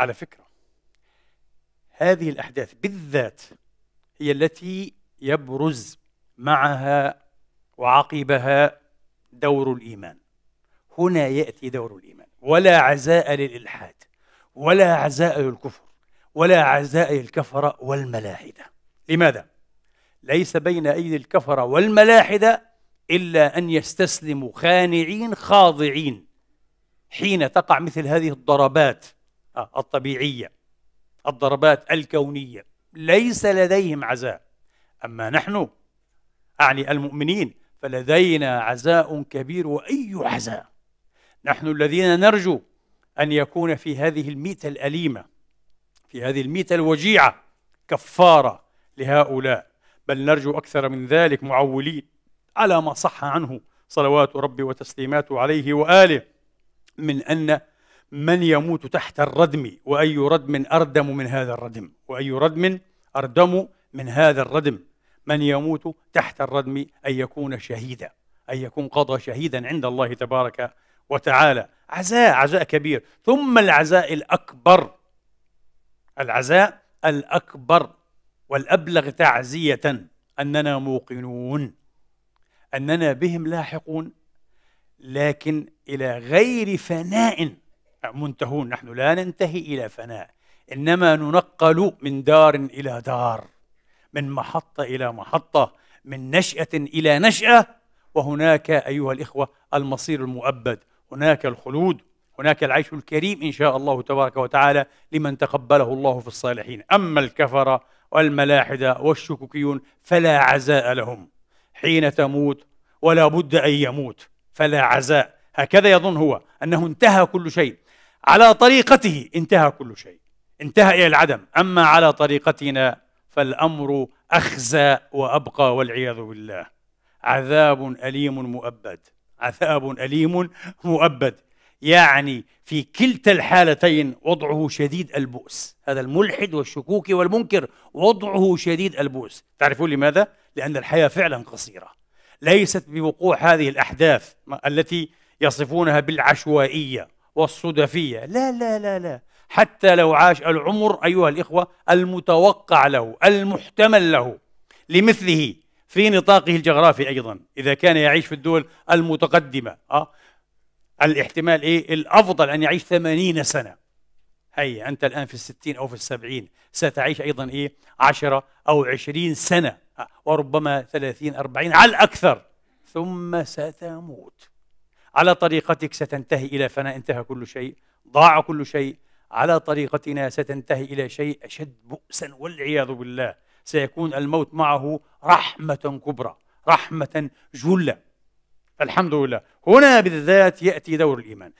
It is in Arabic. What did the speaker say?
على فكرة هذه الأحداث بالذات هي التي يبرز معها وعقبها دور الإيمان هنا يأتي دور الإيمان ولا عزاء للإلحاد ولا عزاء للكفر ولا عزاء للكفرة والملاحدة لماذا؟ ليس بين أيدي الكفرة والملاحدة إلا أن يستسلموا خانعين خاضعين حين تقع مثل هذه الضربات الطبيعية الضربات الكونية ليس لديهم عزاء أما نحن أعني المؤمنين فلدينا عزاء كبير وأي عزاء نحن الذين نرجو أن يكون في هذه الميتة الأليمة في هذه الميتة الوجيعة كفارة لهؤلاء بل نرجو أكثر من ذلك معولين على ما صح عنه صلوات ربي وتسليماته عليه وآله من أن من يموت تحت الردم وأي ردم أردم من هذا الردم وأي ردم أردم من هذا الردم من يموت تحت الردم أن يكون شهيدا أن يكون قضى شهيدا عند الله تبارك وتعالى عزاء عزاء كبير ثم العزاء الأكبر العزاء الأكبر والأبلغ تعزية أننا موقنون أننا بهم لاحقون لكن إلى غير فناء منتهون نحن لا ننتهي إلى فناء إنما ننقل من دار إلى دار من محطة إلى محطة من نشأة إلى نشأة وهناك أيها الإخوة المصير المؤبد هناك الخلود هناك العيش الكريم إن شاء الله تبارك وتعالى لمن تقبله الله في الصالحين أما الكفرة والملاحدة والشكوكيون فلا عزاء لهم حين تموت ولا بد أن يموت فلا عزاء هكذا يظن هو أنه انتهى كل شيء على طريقته انتهى كل شيء انتهى الى العدم اما على طريقتنا فالامر اخزى وابقى والعياذ بالله عذاب اليم مؤبد عذاب اليم مؤبد يعني في كلتا الحالتين وضعه شديد البؤس هذا الملحد والشكوك والمنكر وضعه شديد البؤس تعرفون لماذا لان الحياه فعلا قصيره ليست بوقوع هذه الاحداث التي يصفونها بالعشوائيه والصدفية لا لا لا لا حتى لو عاش العمر أيها الإخوة المتوقع له المحتمل له لمثله في نطاقه الجغرافي أيضا إذا كان يعيش في الدول المتقدمة أه؟ الاحتمال إيه؟ الأفضل أن يعيش ثمانين سنة هيا أنت الآن في الستين أو في السبعين ستعيش أيضا إيه؟ عشرة أو عشرين سنة آه. وربما ثلاثين أربعين على الأكثر ثم ستموت على طريقتك ستنتهي إلى فناء انتهى كل شيء ضاع كل شيء على طريقتنا ستنتهي إلى شيء أشد بؤسا والعياذ بالله سيكون الموت معه رحمة كبرى رحمة جلة الحمد لله هنا بالذات يأتي دور الإيمان